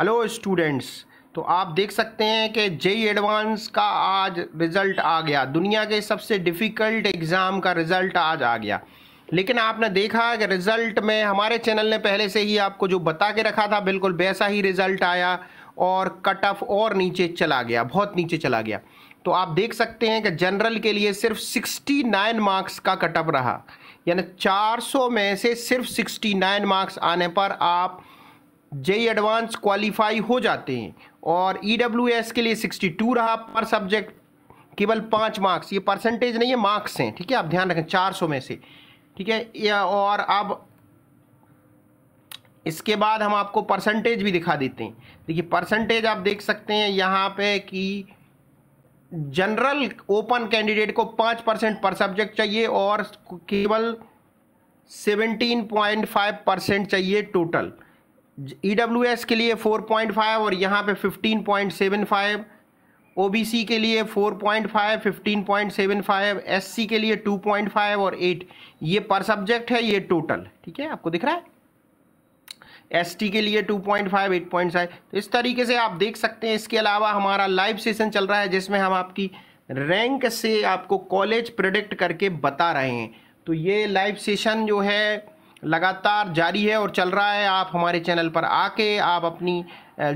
hello students तो आप देख सकते हैं कि जेई एडवांस का आज रिज़ल्ट आ गया दुनिया के सबसे डिफ़िकल्ट एग्ज़ाम का रिज़ल्ट आज आ गया लेकिन आपने देखा कि रिज़ल्ट में हमारे चैनल ने पहले से ही आपको जो बता के रखा था बिल्कुल वैसा ही रिज़ल्ट आया और कट ऑफ और नीचे चला गया बहुत नीचे चला गया तो आप देख सकते हैं कि जनरल के लिए सिर्फ 69 मार्क्स का कटअप रहा यानी 400 में से सिर्फ 69 मार्क्स आने पर आप जेई एडवांस क्वालिफाई हो जाते हैं और ई e के लिए 62 रहा पर सब्जेक्ट केवल पाँच मार्क्स ये परसेंटेज नहीं है मार्क्स हैं ठीक है आप ध्यान रखें 400 में से ठीक है या और अब इसके बाद हम आपको परसेंटेज भी दिखा देते हैं देखिए परसेंटेज आप देख सकते हैं यहाँ पे कि जनरल ओपन कैंडिडेट को पाँच परसेंट पर सब्जेक्ट चाहिए और केवल सेवेंटीन पॉइंट फाइव परसेंट चाहिए टोटल ई डब्ल्यू एस के लिए 4.5 और यहाँ पे 15.75 ओबीसी के लिए 4.5 15.75 एससी के लिए 2.5 और 8 ये पर सब्जेक्ट है ये टोटल ठीक है आपको दिख रहा है एसटी के लिए 2.5 8.5 तो इस तरीके से आप देख सकते हैं इसके अलावा हमारा लाइव सेशन चल रहा है जिसमें हम आपकी रैंक से आपको कॉलेज प्रोडिक्ट करके बता रहे हैं तो ये लाइव सेशन जो है लगातार जारी है और चल रहा है आप हमारे चैनल पर आके आप अपनी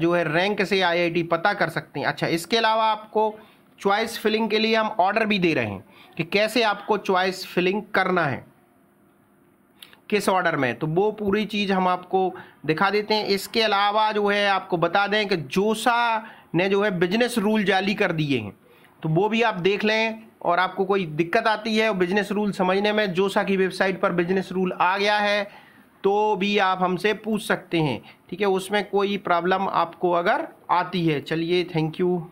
जो है रैंक से आईआईटी पता कर सकते हैं अच्छा इसके अलावा आपको चॉइस फिलिंग के लिए हम ऑर्डर भी दे रहे हैं कि कैसे आपको चॉइस फिलिंग करना है किस ऑर्डर में तो वो पूरी चीज़ हम आपको दिखा देते हैं इसके अलावा जो है आपको बता दें कि जोसा ने जो है बिजनेस रूल जारी कर दिए हैं तो वो भी आप देख लें और आपको कोई दिक्कत आती है बिजनेस रूल समझने में जोशा की वेबसाइट पर बिजनेस रूल आ गया है तो भी आप हमसे पूछ सकते हैं ठीक है उसमें कोई प्रॉब्लम आपको अगर आती है चलिए थैंक यू